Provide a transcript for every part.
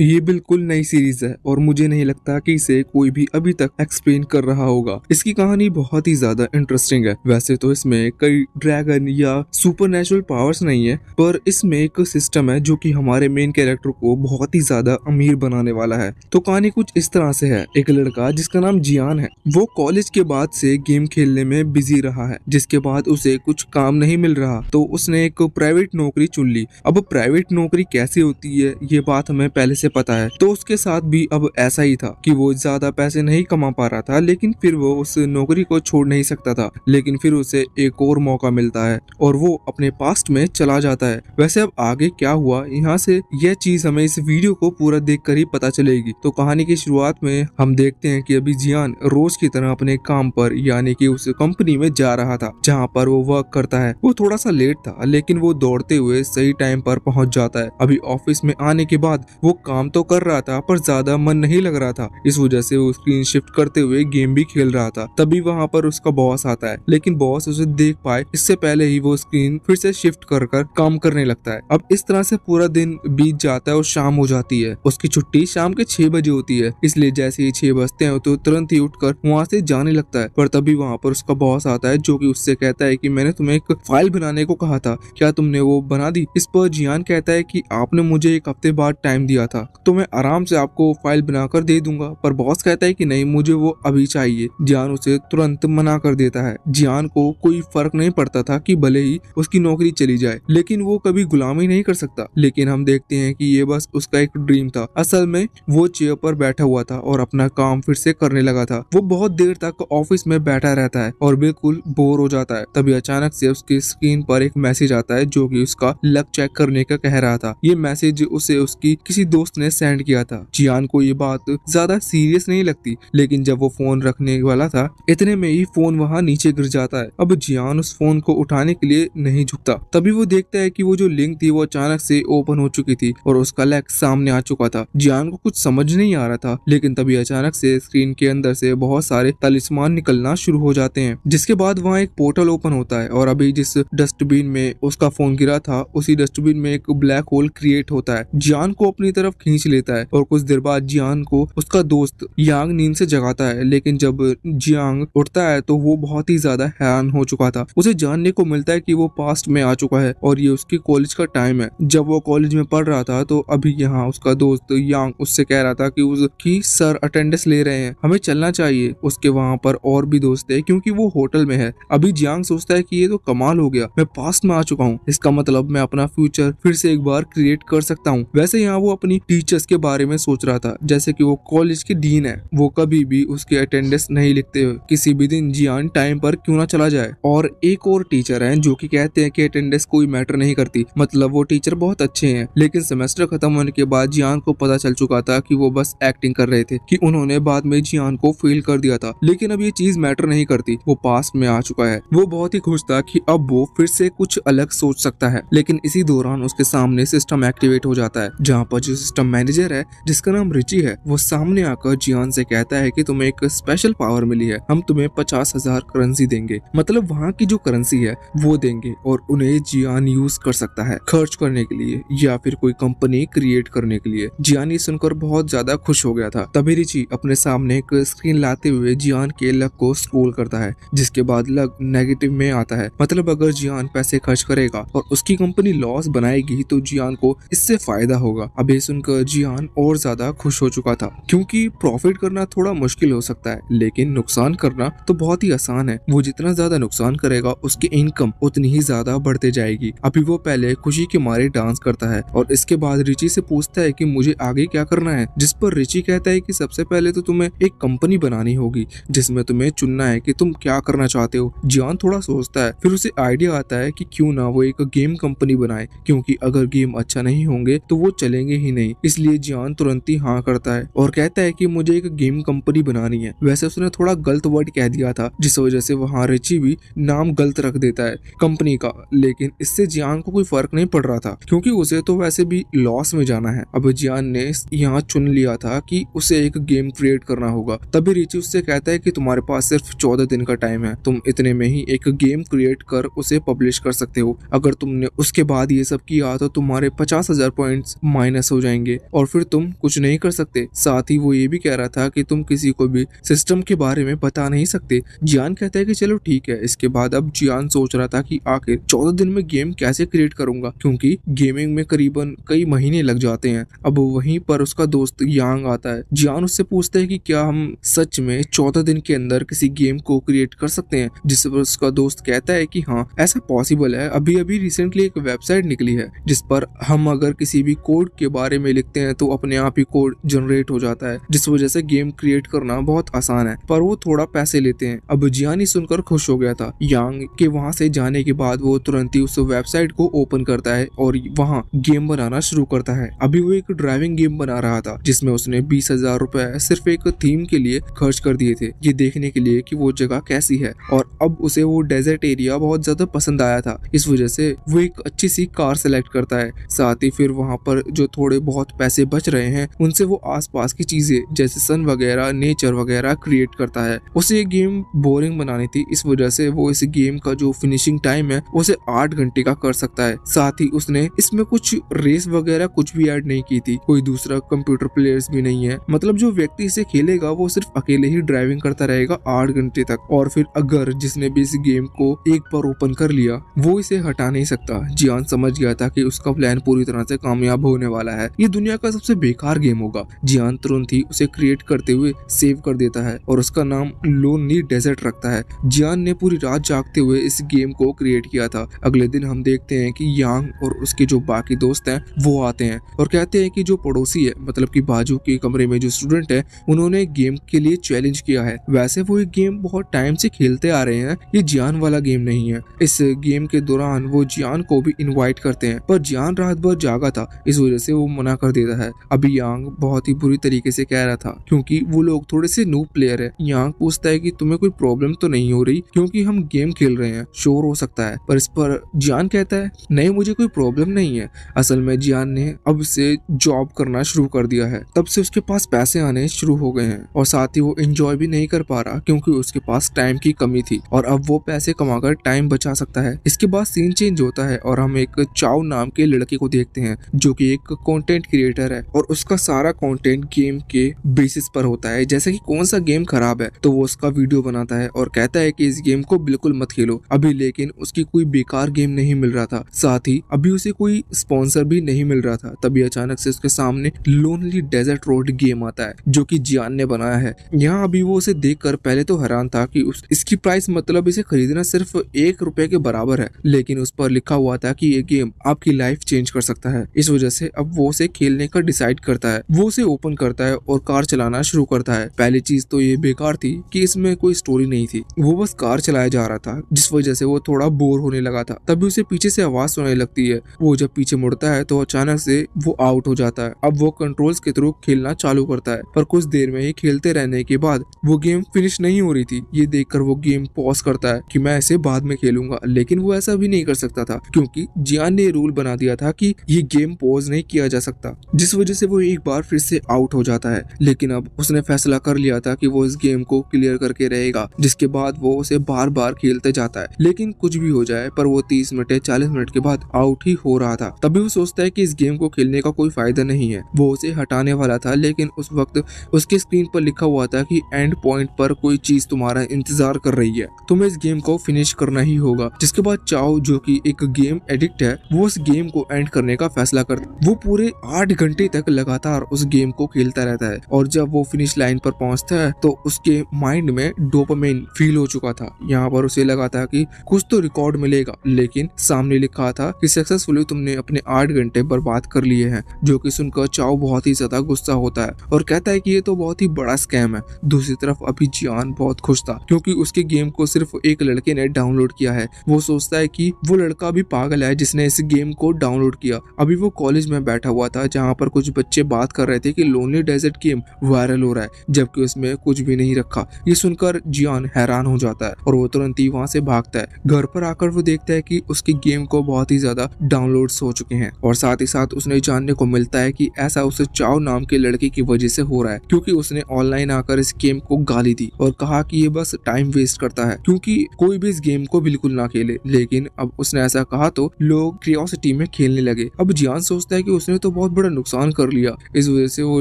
ये बिल्कुल नई सीरीज है और मुझे नहीं लगता कि इसे कोई भी अभी तक एक्सप्लेन कर रहा होगा इसकी कहानी बहुत ही ज्यादा इंटरेस्टिंग है वैसे तो इसमें कई ड्रैगन या सुपर नेचुरल पावर्स नहीं है पर इसमें एक सिस्टम है जो कि हमारे मेन कैरेक्टर को बहुत ही ज्यादा अमीर बनाने वाला है तो कहानी कुछ इस तरह से है एक लड़का जिसका नाम जियान है वो कॉलेज के बाद से गेम खेलने में बिजी रहा है जिसके बाद उसे कुछ काम नहीं मिल रहा तो उसने एक प्राइवेट नौकरी चुन ली अब प्राइवेट नौकरी कैसे होती है ये बात हमें पहले से पता है तो उसके साथ भी अब ऐसा ही था कि वो ज्यादा पैसे नहीं कमा पा रहा था लेकिन फिर वो उस नौकरी को छोड़ नहीं सकता था लेकिन फिर उसे एक और मौका मिलता है और वो अपने पास्ट में चला जाता है वैसे अब आगे क्या हुआ यहाँ से यह चीज हमें इस वीडियो को पूरा देख ही पता चलेगी तो कहानी की शुरुआत में हम देखते हैं की अभी जियान रोज की तरह अपने काम पर यानी की उस कंपनी में जा रहा था जहाँ पर वो वर्क करता है वो थोड़ा सा लेट था लेकिन वो दौड़ते हुए सही टाइम पर पहुंच जाता है अभी ऑफिस में आने के बाद वो काम तो कर रहा था पर ज्यादा मन नहीं लग रहा था इस वजह से वो स्क्रीन शिफ्ट करते हुए गेम भी खेल रहा था तभी वहाँ पर उसका बॉस आता है लेकिन बॉस उसे देख पाए इससे पहले ही वो स्क्रीन फिर से शिफ्ट कर कर काम करने लगता है अब इस तरह से पूरा दिन बीत जाता है और शाम हो जाती है उसकी छुट्टी शाम के छह बजे होती है इसलिए जैसे ही छह बजते हैं तो तुरंत ही उठकर वहाँ से जाने लगता है पर तभी वहाँ पर उसका बॉस आता है जो कि उससे कहता है कि मैंने तुम्हें एक फाइल बनाने को कहा था क्या तुमने वो बना दी इस पर जियान कहता है कि आपने मुझे एक हफ्ते बाद टाइम दिया था था तो मैं आराम से आपको फाइल बनाकर दे दूंगा पर बॉस कहता है कि नहीं मुझे वो अभी चाहिए जियान उसे तुरंत मना कर देता है जियान को कोई फर्क नहीं पड़ता था कि भले ही उसकी नौकरी चली जाए लेकिन वो कभी गुलामी नहीं कर सकता लेकिन हम देखते हैं कि ये बस उसका एक ड्रीम था असल में वो चेयर पर बैठा हुआ था और अपना काम फिर से करने लगा था वो बहुत देर तक ऑफिस में बैठा रहता है और बिल्कुल बोर हो जाता है तभी अचानक से उसकी स्क्रीन पर एक मैसेज आता है जो की उसका लक चेक करने का कह रहा था ये मैसेज उसे उसकी किसी दोस्त दोस्त ने सेंड किया था जियान को ये बात ज्यादा सीरियस नहीं लगती लेकिन जब वो फोन रखने वाला था इतने में ही फोन वहाँ नीचे गिर जाता है अब जियान उस फोन को उठाने के लिए नहीं झुकता तभी वो देखता है की वो जो लिंक थी वो अचानक से ओपन हो चुकी थी और उसका लैक सामने आ चुका था जियान को कुछ समझ नहीं आ रहा था लेकिन तभी अचानक से स्क्रीन के अंदर से बहुत सारे तलिस्मान निकलना शुरू हो जाते हैं जिसके बाद वहाँ एक पोर्टल ओपन होता है और अभी जिस डस्टबिन में उसका फोन गिरा था उसी डस्टबिन में एक ब्लैक होल क्रिएट होता है जियान को अपनी तरफ खींच लेता है और कुछ देर बाद जियांग को उसका दोस्त यांग नींद से जगाता है लेकिन जब जियांग उठता है तो वो बहुत ही ज्यादा हैरान हो चुका था उसे जानने को मिलता है कि वो पास्ट में आ चुका है और ये उसके कॉलेज का टाइम है जब वो कॉलेज में पढ़ रहा था तो अभी यहाँ उसका दोस्त यांग उससे कह रहा था कि उसकी सर अटेंडेंस ले रहे हैं हमें चलना चाहिए उसके वहाँ पर और भी दोस्त है क्योंकि वो होटल में है अभी जियांग सोचता है कि ये तो कमाल हो गया मैं पास्ट में आ चुका हूँ इसका मतलब मैं अपना फ्यूचर फिर से एक बार क्रिएट कर सकता हूँ वैसे यहाँ वो अपनी टीचर्स के बारे में सोच रहा था जैसे कि वो कॉलेज के डीन है वो कभी भी उसके अटेंडेंस नहीं लिखते हुए किसी भी दिन जियान टाइम पर क्यों ना चला जाए और एक और टीचर है जो की कहते हैं की अटेंडेंस कोई मैटर नहीं करती मतलब वो टीचर बहुत अच्छे है लेकिन सेमेस्टर खत्म होने के बाद जियान को पता चल चुका था की वो बस एक्टिंग कर रहे थे की उन्होंने बाद में जियान को फेल कर दिया था लेकिन अब ये चीज मैटर नहीं करती वो पास में आ चुका है वो बहुत ही खुश था कि अब वो फिर से कुछ अलग सोच सकता है लेकिन इसी दौरान उसके सामने सिस्टम एक्टिवेट हो जाता है जहाँ पर जो सिस्टम जो मैनेजर है जिसका नाम रिची है वो सामने आकर जियान से कहता है कि तुम्हें एक स्पेशल पावर मिली है हम तुम्हें पचास हजार करेंसी देंगे मतलब वहाँ की जो करेंसी है वो देंगे और उन्हें जियान यूज कर सकता है खर्च करने के लिए या फिर कोई कंपनी क्रिएट करने के लिए जियान ये सुनकर बहुत ज्यादा खुश हो गया था तभी रिची अपने सामने एक स्क्रीन लाते हुए जियान के लक को स्कोल करता है जिसके बाद लक नेगेटिव में आता है मतलब अगर जियान पैसे खर्च करेगा और उसकी कंपनी लॉस बनाएगी तो जियान को इससे फायदा होगा अब ये सुन सुनकर जियान uh, और ज्यादा खुश हो चुका था क्योंकि प्रॉफिट करना थोड़ा मुश्किल हो सकता है लेकिन नुकसान करना तो बहुत ही आसान है वो जितना ज्यादा नुकसान करेगा उसकी इनकम उतनी ही ज्यादा बढ़ते जाएगी अभी वो पहले खुशी के मारे डांस करता है और इसके बाद रिचि से पूछता है की मुझे आगे क्या करना है जिस पर रिचि कहता है की सबसे पहले तो तुम्हें एक कंपनी बनानी होगी जिसमे तुम्हे चुनना है की तुम क्या करना चाहते हो जियान थोड़ा सोचता है फिर उसे आइडिया आता है की क्यूँ ना वो एक गेम कंपनी बनाए क्यूँकी अगर गेम अच्छा नहीं होंगे तो वो चलेंगे ही नहीं नहीं इसलिए जियान तुरंत ही हाँ करता है और कहता है की मुझे एक गेम कंपनी बनानी है वैसे उसने थोड़ा गलत वर्ड कह दिया था जिस वजह से वहाँ रिची भी नाम गलत रख देता है कंपनी का लेकिन इससे जियान को कोई फर्क नहीं पड़ रहा था क्योंकि उसे तो वैसे भी लॉस में जाना है अब जियान ने यहाँ चुन लिया था कि उसे एक गेम क्रिएट करना होगा तभी रिचि उससे कहता है कि तुम्हारे पास सिर्फ चौदह दिन का टाइम है तुम इतने में ही एक गेम क्रिएट कर उसे पब्लिश कर सकते हो अगर तुमने उसके बाद ये सब किया तो तुम्हारे पचास हजार पॉइंट माइनस हो जाएंगे जाएंगे और फिर तुम कुछ नहीं कर सकते साथ ही वो ये भी कह रहा था कि तुम किसी को भी सिस्टम के बारे में बता नहीं सकते जियान कहता है कि चलो ठीक है इसके बाद अब जियान सोच रहा था कि आखिर चौदह दिन में गेम कैसे क्रिएट करूंगा क्योंकि गेमिंग में करीबन कई महीने लग जाते हैं अब वहीं पर उसका दोस्त यांग आता है जियान उससे पूछता है कि क्या हम सच में चौदह दिन के अंदर किसी गेम को क्रिएट कर सकते हैं जिस पर उसका दोस्त कहता है कि हाँ ऐसा पॉसिबल है अभी अभी रिसेंटली एक वेबसाइट निकली है जिस पर हम अगर किसी भी कोड के बारे में में लिखते हैं तो अपने आप ही कोड जनरेट हो जाता है जिस वजह से गेम क्रिएट करना बहुत आसान है पर वो थोड़ा पैसे लेते हैं अब जियानी सुनकर खुश हो गया था यांग के वहाँ से जाने के बाद वो तुरंत ही उस वेबसाइट को ओपन करता है और वहाँ गेम बनाना शुरू करता है अभी वो एक ड्राइविंग गेम बना रहा था जिसमे उसने बीस हजार रूपए सिर्फ एक थीम के लिए खर्च कर दिए थे ये देखने के लिए की वो जगह कैसी है और अब उसे वो डेजर्ट एरिया बहुत ज्यादा पसंद आया था इस वजह से वो एक अच्छी सी कार सेलेक्ट करता है साथ ही फिर वहाँ पर जो थोड़े बहुत बहुत पैसे बच रहे हैं उनसे वो आसपास की चीजें जैसे सन वगैरह नेचर वगैरह क्रिएट करता है उसे ये गेम बोरिंग बनानी थी इस वजह से वो इस गेम का जो फिनिशिंग टाइम है उसे आठ घंटे का कर सकता है साथ ही उसने इसमें कुछ रेस वगैरह कुछ भी ऐड नहीं की थी कोई दूसरा कंप्यूटर प्लेयर्स भी नहीं है मतलब जो व्यक्ति इसे खेलेगा वो सिर्फ अकेले ही ड्राइविंग करता रहेगा आठ घंटे तक और फिर अगर जिसने भी इस गेम को एक बार ओपन कर लिया वो इसे हटा नहीं सकता जियान समझ गया था कि उसका प्लान पूरी तरह से कामयाब होने वाला है ये दुनिया का सबसे बेकार गेम होगा जियान तुरंत ही उसे क्रिएट करते हुए सेव कर देता है और उसका नाम लोनली डेजर्ट रखता है जियान ने पूरी रात जागते हुए इस गेम को क्रिएट किया था अगले दिन हम देखते हैं कि यांग और उसके जो बाकी दोस्त हैं वो आते हैं और कहते हैं कि जो पड़ोसी है मतलब कि बाजू के कमरे में जो स्टूडेंट है उन्होंने गेम के लिए चैलेंज किया है वैसे वो ये गेम बहुत टाइम से खेलते आ रहे हैं ये जियान वाला गेम नहीं है इस गेम के दौरान वो जियान को भी इन्वाइट करते हैं पर जियान रात भर जागा था इस वजह से वो मना कर देता है अभी यांग बहुत ही बुरी तरीके से कह रहा था क्योंकि वो लोग थोड़े से नू प्लेयर है यांग पूछता है कि तुम्हें कोई प्रॉब्लम तो नहीं हो रही क्योंकि हम गेम खेल रहे हैं शोर हो सकता है पर इस पर जियान कहता है नहीं मुझे कोई प्रॉब्लम नहीं है असल में जियान ने अब से जॉब करना शुरू कर दिया है तब से उसके पास पैसे आने शुरू हो गए हैं और साथ ही वो इंजॉय भी नहीं कर पा रहा क्योंकि उसके पास टाइम की कमी थी और अब वो पैसे कमाकर टाइम बचा सकता है इसके बाद सीन चेंज होता है और हम एक चाव नाम के लड़के को देखते हैं जो कि एक कंटेंट क्रिएटर है और उसका सारा कंटेंट गेम के बेसिस पर होता है जैसे कि कौन सा गेम खराब है तो वो उसका वीडियो बनाता है और कहता है कि इस गेम को बिल्कुल मत खेलो अभी लेकिन उसकी कोई बेकार गेम नहीं मिल रहा था साथ ही अभी उसे कोई स्पॉन्सर भी नहीं मिल रहा था तभी अचानक से उसके सामने लोनली डेजर्ट रोड गेम आता है जो की जियान ने बनाया है यहाँ अभी वो उसे देख कर पहले तो हैरान था की इसकी प्राइस मतलब इसे खरीदना सिर्फ एक रुपए के बराबर है लेकिन उस पर लिखा हुआ था की ये गेम आपकी लाइफ चेंज कर सकता है इस वजह से अब वो उसे खेलने का डिसाइड करता है वो उसे ओपन करता है और कार चलाना शुरू करता है पहली चीज तो ये बेकार थी कि इसमें कोई स्टोरी नहीं थी वो बस कार चलाया जा रहा था जिस वजह से वो थोड़ा बोर होने लगा था तभी उसे पीछे से आवाज सुनाई लगती है वो जब पीछे मुड़ता है तो अचानक से वो आउट हो जाता है अब वो कंट्रोल के थ्रू खेलना चालू करता है पर कुछ देर में ही खेलते रहने के बाद वो गेम फिनिश नहीं हो रही थी ये देखकर वो गेम पॉज करता है की मैं इसे बाद में खेलूंगा लेकिन वो ऐसा भी नहीं कर सकता था क्यूँकी जियान ने रूल बना दिया था की ये गेम पॉज नहीं किया जा सकता सकता जिस वजह से वो एक बार फिर से आउट हो जाता है लेकिन अब उसने फैसला कर लिया था कि वो इस गेम को क्लियर करके रहेगा जिसके बाद वो उसे बार बार खेलते जाता है लेकिन कुछ भी हो जाए पर वो तीस मिनट या चालीस मिनट के बाद आउट ही हो रहा था तभी वो सोचता है की इस गेम को खेलने का कोई फायदा नहीं है वो उसे हटाने वाला था लेकिन उस वक्त उसके स्क्रीन पर लिखा हुआ था की एंड पॉइंट पर कोई चीज तुम्हारा इंतजार कर रही है तुम्हें इस गेम को फिनिश करना ही होगा जिसके बाद चाओ जो की एक गेम एडिक्ट है वो उस गेम को एंड करने का फैसला करता वो पूरे आठ घंटे तक लगातार उस गेम को खेलता रहता है और जब वो फिनिश लाइन पर पहुंचता है तो उसके माइंड में डोपमेन फील हो चुका था यहाँ पर उसे लगा था कि कुछ तो रिकॉर्ड मिलेगा लेकिन सामने लिखा था कि सक्सेसफुली तुमने अपने आठ घंटे बर्बाद कर लिए हैं जो कि सुनकर चाव बहुत ही ज्यादा गुस्सा होता है और कहता है कि ये तो बहुत ही बड़ा स्कैम है दूसरी तरफ अभी जियान बहुत खुश था क्योंकि उसके गेम को सिर्फ एक लड़के ने डाउनलोड किया है वो सोचता है कि वो लड़का भी पागल है जिसने इस गेम को डाउनलोड किया अभी वो कॉलेज में बैठा हुआ था था जहाँ पर कुछ बच्चे बात कर रहे थे कि लोनली डेजर्ट गेम वायरल हो रहा है जबकि उसमें कुछ भी नहीं रखा ये सुनकर जियान हैरान हो जाता है और वो तुरंत ही वहाँ से भागता है घर पर आकर वो देखता है की उसके गेम को बहुत ही ज्यादा डाउनलोड हो चुके हैं और साथ ही साथ उसने जानने को मिलता है कि ऐसा उसे चाव नाम के लड़के की वजह से हो रहा है क्योंकि उसने ऑनलाइन आकर इस गेम को गाली दी और कहा कि ये बस टाइम वेस्ट करता है क्योंकि कोई भी इस गेम को बिल्कुल ना खेले लेकिन अब उसने ऐसा कहा तो लोग क्रियोसिटी में खेलने लगे अब जियान सोचता है कि उसने तो बहुत बहुत बड़ा नुकसान कर लिया इस वजह से वो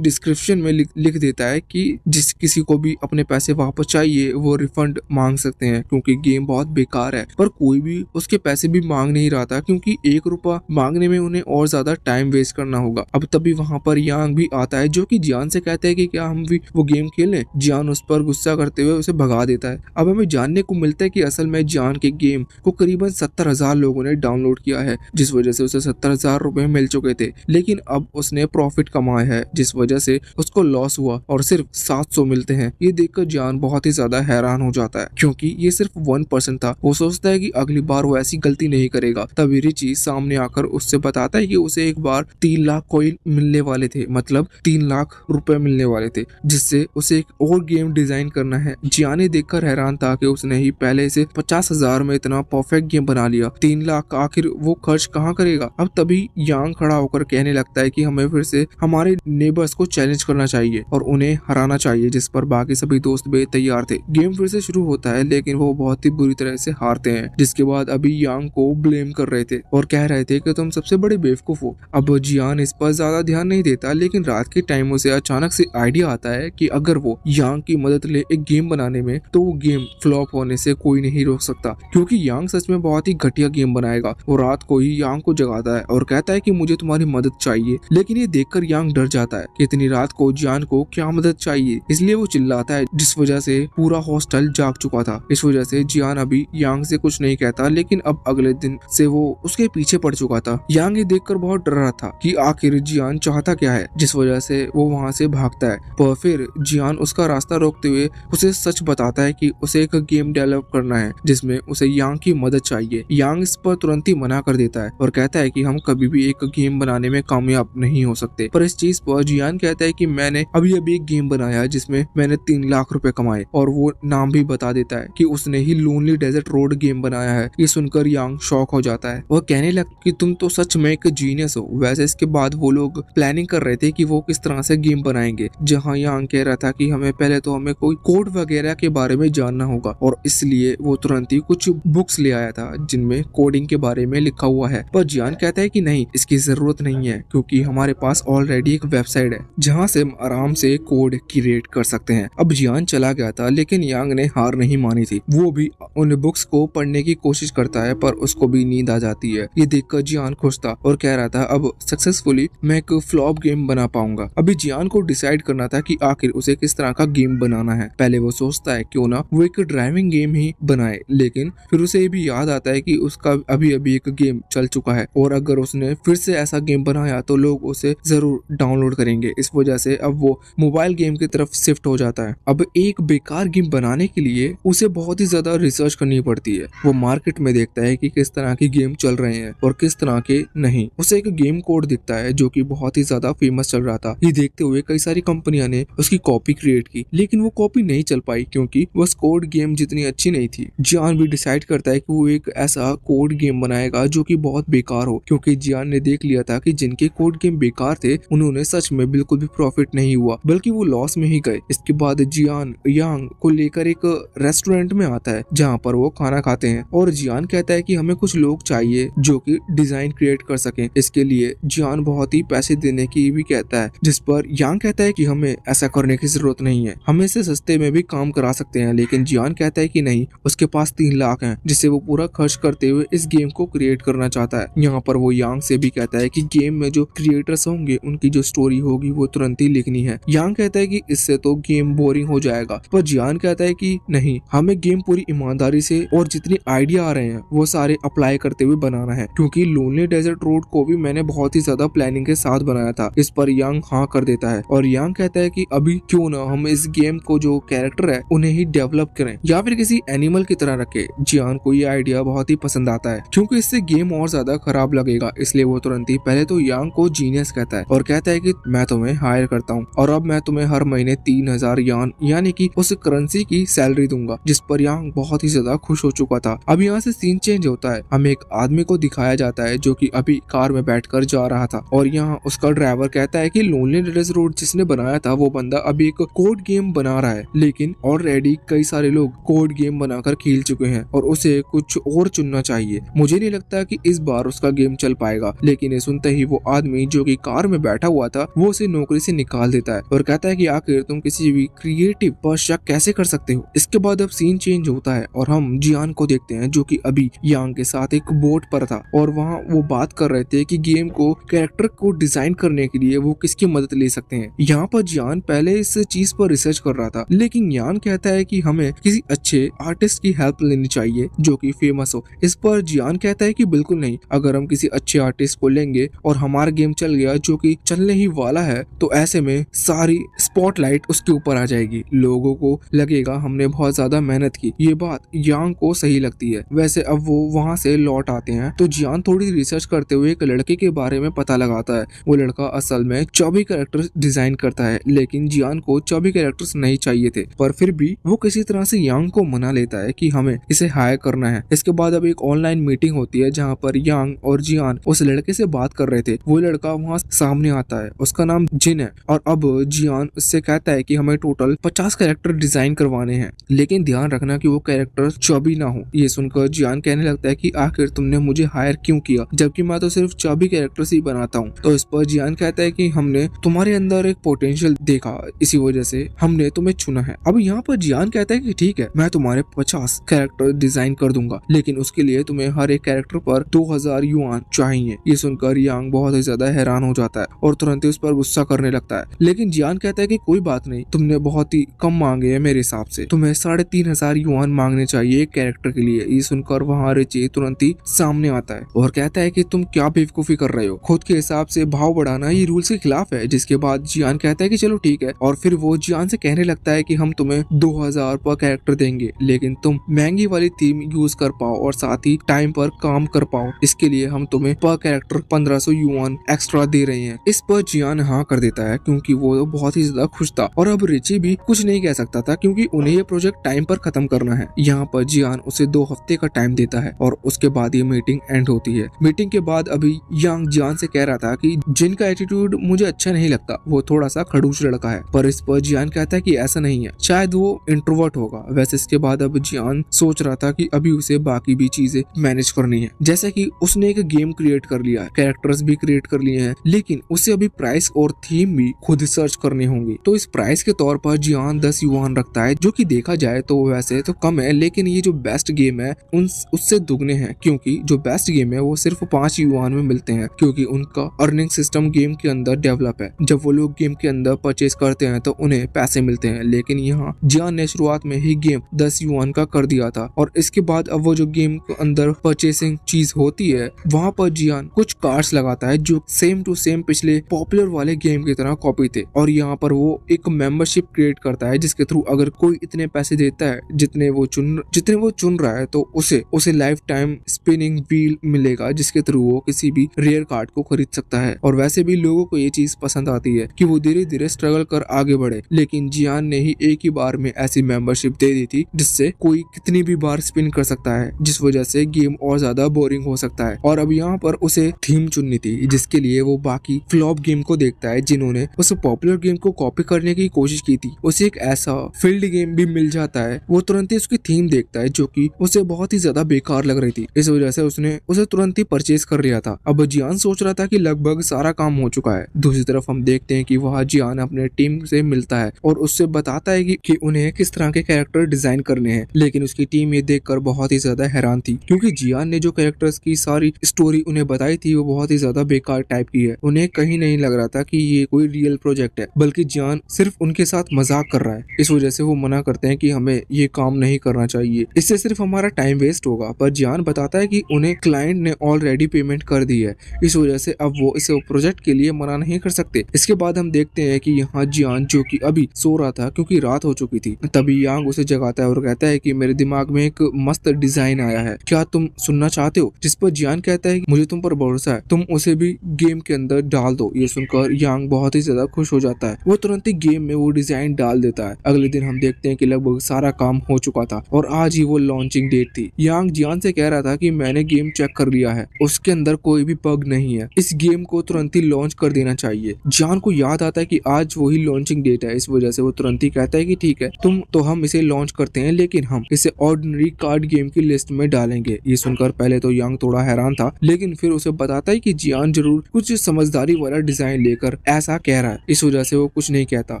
डिस्क्रिप्शन में लिख, लिख देता है कि जिस किसी को भी अपने पैसे वापस चाहिए वो रिफंड मांग सकते हैं क्योंकि गेम बहुत बेकार है पर कोई भी उसके पैसे भी मांग नहीं रहा था क्योंकि एक रुपया मांगने में उन्हें और ज्यादा टाइम वेस्ट करना होगा अब तभी वहां पर यांग भी आता है जो कि जियान से कहते हैं कि क्या हम भी वो गेम खेलें जियान उस पर गुस्सा करते हुए उसे भगा देता है अब हमें जानने को मिलता है कि असल में जियान के गेम को करीबन सत्तर हजार लोगों ने डाउनलोड किया है जिस वजह से उसे सत्तर हजार रुपए मिल चुके थे लेकिन लेकिन अब उसने प्रॉफिट कमाया है जिस वजह से उसको लॉस हुआ और सिर्फ 700 मिलते हैं ये देखकर जान बहुत ही ज्यादा हैरान हो जाता है क्योंकि ये सिर्फ वन परसेंट था वो सोचता है कि अगली बार वो ऐसी गलती नहीं करेगा तभी रिचि सामने आकर उससे बताता है कि उसे एक बार तीन लाख कॉइन मिलने वाले थे मतलब तीन लाख रुपए मिलने वाले थे जिससे उसे एक और गेम डिजाइन करना है जियाने देखकर हैरान था कि उसने ही पहले से पचास हजार में इतना परफेक्ट गेम बना लिया तीन लाख आखिर वो खर्च कहाँ करेगा अब तभी यांग खड़ा होकर कहने लगा लगता है कि हमें फिर से हमारे नेबर्स को चैलेंज करना चाहिए और उन्हें हराना चाहिए जिस पर बाकी सभी दोस्त बे तैयार थे गेम फिर से शुरू होता है लेकिन वो बहुत ही बुरी तरह से हारते हैं जिसके बाद अभी यांग को ब्लेम कर रहे थे और कह रहे थे कि तुम सबसे बड़े बेवकूफ हो अब जियान इस पर ज्यादा ध्यान नहीं देता लेकिन रात के टाइम उसे अचानक से आइडिया आता है कि अगर वो यांग की मदद ले एक गेम बनाने में तो वो गेम फ्लॉप होने से कोई नहीं रोक सकता क्योंकि यांग सच में बहुत ही घटिया गेम बनाएगा वो रात को ही यांग को जगाता है और कहता है की मुझे तुम्हारी मदद चाहिए लेकिन ये देखकर यांग डर जाता है कि इतनी रात को जियान को क्या मदद चाहिए इसलिए वो चिल्लाता है जिस वजह से पूरा हॉस्टल जाग चुका था इस वजह से जियान अभी यांग से कुछ नहीं कहता लेकिन अब अगले दिन से वो उसके पीछे पड़ चुका था यांग ये देखकर बहुत डर रहा था कि आखिर जियान चाहता क्या है जिस वजह से वो वहाँ से भागता है पर फिर जियान उसका रास्ता रोकते हुए उसे सच बताता है की उसे एक गेम डेवलप करना है जिसमे उसे यांग की मदद चाहिए यांग इस पर तुरंत ही मना कर देता है और कहता है की हम कभी भी एक गेम बनाने में काम कामयाब नहीं हो सकते पर इस चीज पर जियान कहता है कि मैंने अभी अभी एक गेम बनाया जिसमें मैंने तीन लाख रुपए कमाए और वो नाम भी बता देता है कि उसने ही लोनली डेजर्ट रोड गेम बनाया है ये सुनकर यांग शौक हो जाता है वह कहने लगा कि तुम तो सच में एक जीनियस हो वैसे इसके बाद वो लोग प्लानिंग कर रहे थे कि वो किस तरह से गेम बनाएंगे जहाँ यांग कह रहा था कि हमें पहले तो हमें कोई कोड वगैरह के बारे में जानना होगा और इसलिए वो तुरंत ही कुछ बुक्स ले आया था जिनमें कोडिंग के बारे में लिखा हुआ है पर जियान कहता है कि नहीं इसकी जरूरत नहीं है क्योंकि हमारे पास ऑलरेडी एक वेबसाइट है जहाँ से हम आराम से कोड क्रिएट कर सकते हैं अब जियान चला गया था लेकिन यांग ने हार नहीं मानी थी वो भी उन बुक्स को पढ़ने की कोशिश करता है पर उसको भी नींद आ जाती है ये देखकर जियान खुश था और कह रहा था अब सक्सेसफुली मैं एक फ्लॉप गेम बना पाऊंगा अभी जियान को डिसाइड करना था की आखिर उसे किस तरह का गेम बनाना है पहले वो सोचता है क्यों ना वो एक ड्राइविंग गेम ही बनाए लेकिन फिर उसे भी याद आता है की उसका अभी अभी एक गेम चल चुका है और अगर उसने फिर से ऐसा गेम बनाया आया तो लोग उसे जरूर डाउनलोड करेंगे इस वजह से अब वो मोबाइल गेम की तरफ शिफ्ट हो जाता है अब एक बेकार गेम बनाने के लिए उसे बहुत ही ज्यादा रिसर्च करनी पड़ती है वो मार्केट में देखता है कि किस तरह की गेम चल रहे हैं और किस तरह के नहीं उसे एक गेम कोड दिखता है जो की बहुत ही ज्यादा फेमस चल रहा था ये देखते हुए कई सारी कंपनियां ने उसकी कॉपी क्रिएट की लेकिन वो कॉपी नहीं चल पाई क्योंकि वह कोड गेम जितनी अच्छी नहीं थी जियान भी डिसाइड करता है कि वो एक ऐसा कोड गेम बनाएगा जो कि बहुत बेकार हो क्योंकि जियान ने देख लिया था कि जिनकी के कोर्ट गेम बेकार थे उन्होंने सच में बिल्कुल भी प्रॉफिट नहीं हुआ बल्कि वो लॉस में ही गए इसके बाद जियान यांग को लेकर एक रेस्टोरेंट में आता है जहाँ पर वो खाना खाते हैं और जियान कहता है की हमें कुछ लोग चाहिए जो की डिजाइन क्रिएट कर सके इसके लिए जियान बहुत ही पैसे देने की भी कहता है जिस पर यांग कहता है की हमें ऐसा करने की जरूरत नहीं है हमें इसे सस्ते में भी काम करा सकते हैं लेकिन जियान कहता है की नहीं उसके पास तीन लाख है जिसे वो पूरा खर्च करते हुए इस गेम को क्रिएट करना चाहता है यहाँ पर वो यांग से भी कहता है की गेम में में जो क्रिएटर्स होंगे उनकी जो स्टोरी होगी वो तुरंत ही लिखनी है यान कहता है कि इससे तो गेम बोरिंग हो जाएगा पर जियान कहता है कि नहीं हमें गेम पूरी ईमानदारी से और जितने आइडिया आ रहे हैं वो सारे अप्लाई करते हुए बनाना है क्योंकि लोनली डेजर्ट रोड को भी मैंने बहुत ही ज्यादा प्लानिंग के साथ बनाया था इस पर यांग हाँ कर देता है और यांग कहता है कि अभी क्यों ना हम इस गेम को जो कैरेक्टर है उन्हें ही डेवलप करें या फिर किसी एनिमल की तरह रखे जियान को ये आइडिया बहुत ही पसंद आता है क्योंकि इससे गेम और ज्यादा खराब लगेगा इसलिए वो तुरंत ही पहले तो यांग यांग को जीनियस कहता है और कहता है की मैं तुम्हें हायर करता हूँ और अब मैं तुम्हें हर महीने तीन हजार यान यानी की उस करेंसी की सैलरी दूंगा जिस पर यांग बहुत ही ज्यादा खुश हो चुका था अब यहाँ से सीन चेंज होता है हमें एक आदमी को दिखाया जाता है जो की अभी कार में बैठ जा रहा था और यहाँ उसका ड्राइवर कहता है की लोनली रेडर्स रोड जिसने बनाया था वो बंदा अभी एक कोड गेम बना रहा है लेकिन ऑलरेडी कई सारे लोग कोड गेम बनाकर खेल चुके हैं और उसे कुछ और चुनना चाहिए मुझे नहीं लगता कि इस बार उसका गेम चल पाएगा लेकिन ये सुनते ही वो आदमी जो कि कार में बैठा हुआ था वो उसे नौकरी से निकाल देता है और कहता है कि आखिर तुम किसी भी क्रिएटिव पर शक कैसे कर सकते हो इसके बाद अब सीन चेंज होता है और हम जियान को देखते हैं जो कि अभी यांग के साथ एक बोट पर था और वहाँ वो बात कर रहे थे कि गेम को कैरेक्टर को डिजाइन करने के लिए वो किसकी मदद ले सकते हैं यहाँ पर जियान पहले इस चीज पर रिसर्च कर रहा था लेकिन यान कहता है कि हमें किसी अच्छे आर्टिस्ट की हेल्प लेनी चाहिए जो की फेमस हो इस पर जियान कहता है की बिल्कुल नहीं अगर हम किसी अच्छे आर्टिस्ट को लेंगे और हमारे हमारा गेम चल गया जो कि चलने ही वाला है तो ऐसे में सारी स्पॉटलाइट उसके ऊपर आ जाएगी लोगों को लगेगा हमने बहुत ज्यादा मेहनत की ये बात यांग को सही लगती है वैसे अब वो वहाँ से लौट आते हैं तो जियान थोड़ी रिसर्च करते हुए एक लड़के के बारे में पता लगाता है वो लड़का असल में चौबी कैरेक्टर डिजाइन करता है लेकिन जियान को चौबी कैरेक्टर्स नहीं चाहिए थे पर फिर भी वो किसी तरह से यांग को मना लेता है कि हमें इसे हायर करना है इसके बाद अब एक ऑनलाइन मीटिंग होती है जहाँ पर यांग और जियान उस लड़के से बात कर रहे थे वो लड़का वहाँ सामने आता है उसका नाम जिन है और अब जियान उससे कहता है कि हमें टोटल पचास कैरेक्टर डिजाइन करवाने हैं लेकिन ध्यान रखना कि वो कैरेक्टर चौबी ना हो ये सुनकर जियान कहने लगता है कि आखिर तुमने मुझे हायर क्यों किया जबकि मैं तो सिर्फ चौबी कैरेक्टर ही बनाता हूँ तो इस पर जियान कहता है की हमने तुम्हारे अंदर एक पोटेंशियल देखा इसी वजह से हमने तुम्हें चुना है अब यहाँ पर जियान कहता है की ठीक है मैं तुम्हारे पचास कैरेक्टर डिजाइन कर दूंगा लेकिन उसके लिए तुम्हें हर एक कैरेक्टर पर दो हजार युआन चाहिए ये सुनकर यांग बहुत बहुत ही ज्यादा हैरान हो जाता है और तुरंत ही उस पर गुस्सा करने लगता है लेकिन जियान कहता है की कोई बात नहीं तुमने बहुत ही कम मांगे हैं मेरे हिसाब से तुम्हें साढ़े तीन हजार युआन मांगने चाहिए एक कैरेक्टर के लिए ये सुनकर वहाँ रिची तुरंत ही सामने आता है और कहता है की तुम क्या बेवकूफी कर रहे हो खुद के हिसाब से भाव बढ़ाना ये रूल्स के खिलाफ है जिसके बाद जियान कहता है की चलो ठीक है और फिर वो जियान से कहने लगता है की हम तुम्हें दो हजार पर कैरेक्टर देंगे लेकिन तुम महंगी वाली थीम यूज कर पाओ और साथ ही टाइम पर काम कर पाओ इसके लिए हम तुम्हें पर कैरेक्टर पंद्रह सौ वन एक्स्ट्रा दे रहे हैं इस पर जियान हाँ कर देता है क्योंकि वो तो बहुत ही ज्यादा खुश था और अब रिची भी कुछ नहीं कह सकता था क्योंकि उन्हें ये प्रोजेक्ट टाइम पर खत्म करना है यहाँ पर जियान उसे दो हफ्ते का टाइम देता है और उसके बाद ये मीटिंग एंड होती है मीटिंग के बाद अभी यांग जियान से कह रहा था की जिनका एटीट्यूड मुझे अच्छा नहीं लगता वो थोड़ा सा खड़ूस लड़का है पर इस पर जियान कहता है की ऐसा नहीं है शायद वो इंट्रोवर्ट होगा वैसे इसके बाद अब जियान सोच रहा था की अभी उसे बाकी भी चीजें मैनेज करनी है जैसे की उसने एक गेम क्रिएट कर लिया है कैरेक्टर्स भी क्रिएट कर लिए हैं लेकिन उसे अभी प्राइस और थीम भी खुद सर्च करने होंगे तो इस प्राइस के तौर पर जियान दस युवान रखता है जो की देखा जाए तो वैसे तो कम है लेकिन ये जो बेस्ट गेम है उन उससे दुगने हैं क्योंकि जो बेस्ट गेम है वो सिर्फ पांच युवान में मिलते हैं क्योंकि उनका अर्निंग सिस्टम गेम के अंदर डेवलप है जब वो लोग गेम के अंदर परचेज करते हैं तो उन्हें पैसे मिलते हैं लेकिन यहाँ जियान ने शुरुआत में ही गेम दस युवान का कर दिया था और इसके बाद अब वो जो गेम के अंदर परचेसिंग चीज होती है वहाँ पर जियान कुछ कार्ड्स लगाता है जो सेम टू सेम पिछले पॉपुलर वाले गेम की तरह कॉपी थे और यहाँ पर वो एक मेंबरशिप क्रिएट करता है जिसके थ्रू अगर कोई इतने पैसे देता है जितने वो चुन जितने वो चुन रहा है तो उसे उसे लाइफ टाइम स्पिनिंग व्हील मिलेगा जिसके थ्रू वो किसी भी रेयर कार्ड को खरीद सकता है और वैसे भी लोगों को ये चीज पसंद आती है कि वो धीरे धीरे स्ट्रगल कर आगे बढ़े लेकिन जियान ने ही एक ही बार में ऐसी मेंबरशिप दे दी थी जिससे कोई कितनी भी बार स्पिन कर सकता है जिस वजह से गेम और ज्यादा बोरिंग हो सकता है और अब यहाँ पर उसे थीम चुननी थी जिसके लिए वो बाकी फ्लॉप गेम को देखता है जिन्होंने उस पॉपुलर गेम को कॉपी करने की कोशिश की थी उसे एक ऐसा फील्ड गेम भी मिल जाता है वो तुरंत ही उसकी थीम देखता है जो की उसे बहुत ही ज्यादा बेकार लग रही थी इस वजह से उसने उसे तुरंत ही परचेज कर लिया था अब जियान सोच रहा था की लगभग सारा काम हो चुका है दूसरी तरफ हम देखते हैं की वह जियान अपने टीम से मिलता है और उससे बताता है कि उन्हें किस तरह के कैरेक्टर डिजाइन करने हैं लेकिन उसकी टीम ये देखकर बहुत ही ज्यादा हैरान थी क्योंकि जियान ने जो कैरेक्टर्स की सारी स्टोरी उन्हें बताई थी वो बहुत ही ज्यादा बेकार टाइप की है उन्हें कहीं नहीं लग रहा था कि ये कोई रियल प्रोजेक्ट है बल्कि जान सिर्फ उनके साथ मजाक कर रहा है इस वजह से वो मना करते हैं कि हमें ये काम नहीं करना चाहिए इससे सिर्फ हमारा टाइम वेस्ट होगा पर जान बताता है कि उन्हें क्लाइंट ने ऑलरेडी पेमेंट कर दी है इस वजह से अब वो इस प्रोजेक्ट के लिए मना नहीं कर सकते इसके बाद हम देखते हैं कि यहाँ जियान जो कि अभी सो रहा था क्योंकि रात हो चुकी थी तभी यांग उसे जगाता है और कहता है कि मेरे दिमाग में एक मस्त डिजाइन आया है क्या तुम सुनना चाहते हो जिस पर जियान कहता है मुझे तुम पर भरोसा है तुम उसे भी भी गेम के अंदर डाल दो ये सुनकर यांग बहुत ही ज्यादा खुश हो जाता है वो तुरंत ही गेम में वो डिजाइन डाल देता है अगले दिन हम देखते हैं कि लगभग सारा काम हो चुका था और आज ही वो लॉन्चिंग डेट थी यांग जियान से कह रहा था कि मैंने गेम चेक कर लिया है उसके अंदर कोई भी पग नहीं है इस गेम को तुरंत ही लॉन्च कर देना चाहिए जान को याद आता है की आज वही लॉन्चिंग डेट है इस वजह से वो तुरंत ही कहता है की ठीक है तुम तो हम इसे लॉन्च करते हैं लेकिन हम इसे ऑर्डिनरी कार्ड गेम की लिस्ट में डालेंगे ये सुनकर पहले तो यांग थोड़ा हैरान था लेकिन फिर उसे बताता है की जियान जरूर कुछ समझदारी वाला डिजाइन लेकर ऐसा कह रहा है इस वजह से वो कुछ नहीं कहता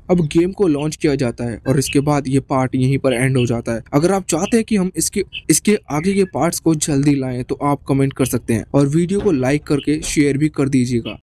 अब गेम को लॉन्च किया जाता है और इसके बाद ये पार्ट यहीं पर एंड हो जाता है अगर आप चाहते हैं कि हम इसके इसके आगे के पार्ट्स को जल्दी लाएं तो आप कमेंट कर सकते हैं और वीडियो को लाइक करके शेयर भी कर दीजिएगा